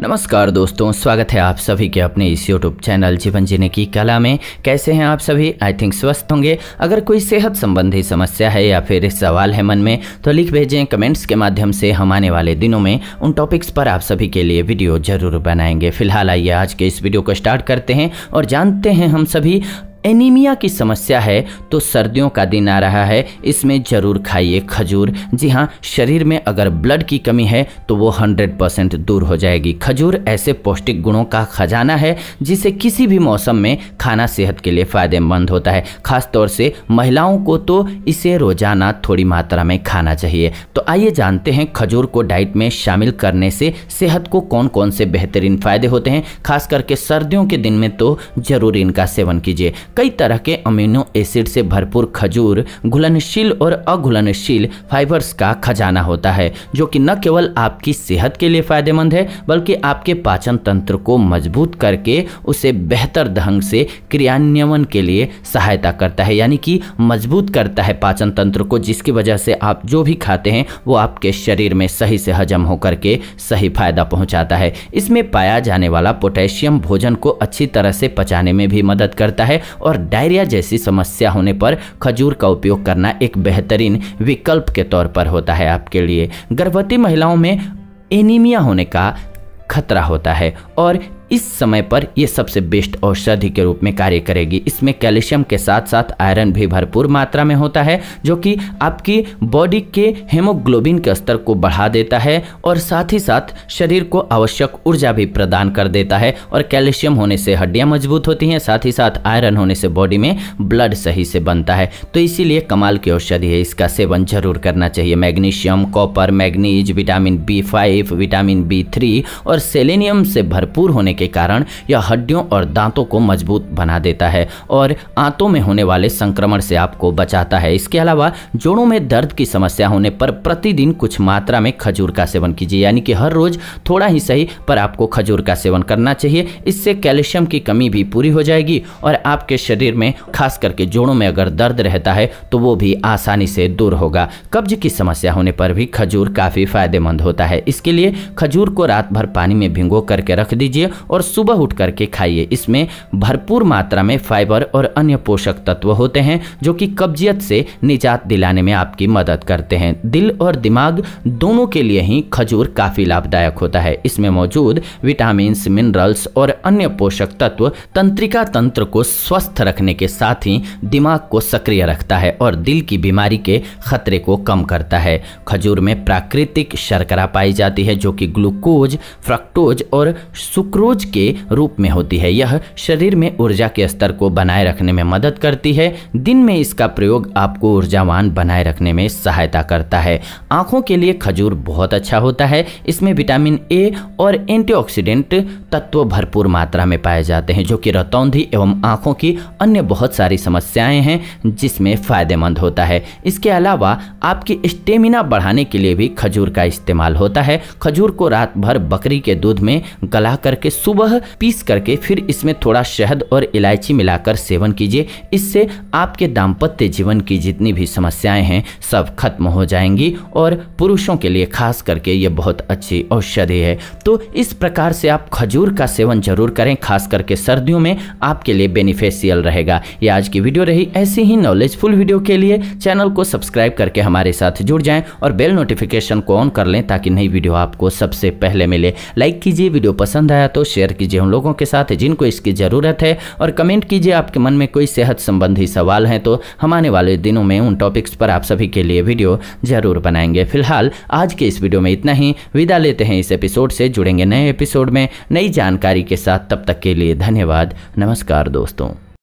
नमस्कार दोस्तों स्वागत है आप सभी के अपने इस यूट्यूब चैनल जीवन जीने की कला में कैसे हैं आप सभी आई थिंक स्वस्थ होंगे अगर कोई सेहत संबंधी समस्या है या फिर सवाल है मन में तो लिख भेजें कमेंट्स के माध्यम से हम आने वाले दिनों में उन टॉपिक्स पर आप सभी के लिए वीडियो जरूर बनाएंगे फिलहाल आइए आज के इस वीडियो को स्टार्ट करते हैं और जानते हैं हम सभी एनीमिया की समस्या है तो सर्दियों का दिन आ रहा है इसमें ज़रूर खाइए खजूर जी हाँ शरीर में अगर ब्लड की कमी है तो वो 100 परसेंट दूर हो जाएगी खजूर ऐसे पौष्टिक गुणों का खजाना है जिसे किसी भी मौसम में खाना सेहत के लिए फ़ायदेमंद होता है ख़ासतौर से महिलाओं को तो इसे रोज़ाना थोड़ी मात्रा में खाना चाहिए तो आइए जानते हैं खजूर को डाइट में शामिल करने से सेहत को कौन कौन से बेहतरीन फ़ायदे होते हैं खास करके सर्दियों के दिन में तो ज़रूर इनका सेवन कीजिए कई तरह के अमीनो एसिड से भरपूर खजूर घुलनशील और अघुलनशील फाइबर्स का खजाना होता है जो कि न केवल आपकी सेहत के लिए फायदेमंद है बल्कि आपके पाचन तंत्र को मजबूत करके उसे बेहतर ढंग से क्रियान्वयन के लिए सहायता करता है यानी कि मजबूत करता है पाचन तंत्र को जिसकी वजह से आप जो भी खाते हैं वो आपके शरीर में सही से हजम होकर के सही फायदा पहुंचाता है इसमें पाया जाने वाला पोटेशियम भोजन को अच्छी तरह से पचाने में भी मदद करता है और डायरिया जैसी समस्या होने पर खजूर का उपयोग करना एक बेहतरीन विकल्प के तौर पर होता है आपके लिए गर्भवती महिलाओं में एनीमिया होने का खतरा होता है और इस समय पर यह सबसे बेस्ट औषधि के रूप में कार्य करेगी इसमें कैल्शियम के साथ साथ आयरन भी भरपूर मात्रा में होता है जो कि आपकी बॉडी के हेमोग्लोबिन के स्तर को बढ़ा देता है और साथ ही साथ शरीर को आवश्यक ऊर्जा भी प्रदान कर देता है और कैल्शियम होने से हड्डियाँ मजबूत होती हैं साथ ही साथ आयरन होने से बॉडी में ब्लड सही से बनता है तो इसीलिए कमाल की औषधि है इसका सेवन जरूर करना चाहिए magnesium copper manganese vitamin B five vitamin B three और सेलेनियम से भरपूर होने के के कारण यह हड्डियों और दांतों को मजबूत बना देता है और आंतों में होने वाले संक्रमण से आपको बचाता है इसके अलावा जोड़ों में दर्द की समस्या होने पर प्रतिदिन कुछ मात्रा में खजूर का सेवन कीजिए यानी कि हर रोज थोड़ा ही सही पर आपको खजूर का सेवन करना चाहिए इससे कैल्शियम की कमी भी पूरी हो जाएगी और आपके शरीर में खास करके जोड़ों में अगर दर्द रहता है तो वो भी आसानी से दूर होगा कब्ज की समस्या होने पर भी खजूर काफ़ी फायदेमंद होता है इसके लिए खजूर को रात भर पानी में भिंगो करके रख दीजिए और सुबह उठ करके खाइए इसमें भरपूर मात्रा में फाइबर और अन्य पोषक तत्व होते हैं जो कि कब्जियत से निजात दिलाने में आपकी मदद करते हैं दिल और दिमाग दोनों के लिए ही खजूर काफ़ी लाभदायक होता है इसमें मौजूद विटामिन मिनरल्स और अन्य पोषक तत्व तंत्रिका तंत्र को स्वस्थ रखने के साथ ही दिमाग को सक्रिय रखता है और दिल की बीमारी के खतरे को कम करता है खजूर में प्राकृतिक शर्करा पाई जाती है जो कि ग्लूकोज फ्रक्टोज और सुक्रोज ग्लूकोज के रूप में होती है यह शरीर में ऊर्जा के स्तर को बनाए रखने में मदद करती है दिन में इसका प्रयोग आपको ऊर्जावान बनाए रखने में सहायता करता है आँखों के लिए खजूर बहुत अच्छा होता है इसमें विटामिन ए और एंटीऑक्सीडेंट तत्व भरपूर मात्रा में पाए जाते हैं जो कि रतौंधी एवं आँखों की अन्य बहुत सारी समस्याएं हैं जिसमें फ़ायदेमंद होता है इसके अलावा आपकी स्टेमिना बढ़ाने के लिए भी खजूर का इस्तेमाल होता है खजूर को रात भर बकरी के दूध में गला करके सुबह पीस करके फिर इसमें थोड़ा शहद और इलायची मिलाकर सेवन कीजिए इससे आपके दाम्पत्य जीवन की जितनी भी समस्याएं हैं सब खत्म हो जाएंगी और पुरुषों के लिए खास करके ये बहुत अच्छी औषधि है तो इस प्रकार से आप खजूर का सेवन जरूर करें खास करके सर्दियों में आपके लिए बेनिफिशियल रहेगा ये आज की वीडियो रही ऐसी ही नॉलेजफुल वीडियो के लिए चैनल को सब्सक्राइब करके हमारे साथ जुड़ जाएं और बेल नोटिफिकेशन को ऑन कर लें ताकि नई वीडियो आपको सबसे पहले मिले लाइक कीजिए वीडियो पसंद आया तो शेयर कीजिए उन लोगों के साथ जिनको इसकी ज़रूरत है और कमेंट कीजिए आपके मन में कोई सेहत संबंधी सवाल हैं तो हम आने वाले दिनों में उन टॉपिक्स पर आप सभी के लिए वीडियो ज़रूर बनाएंगे फिलहाल आज के इस वीडियो में इतना ही विदा लेते हैं इस एपिसोड से जुड़ेंगे नए एपिसोड में नई जानकारी के साथ तब तक के लिए धन्यवाद नमस्कार दोस्तों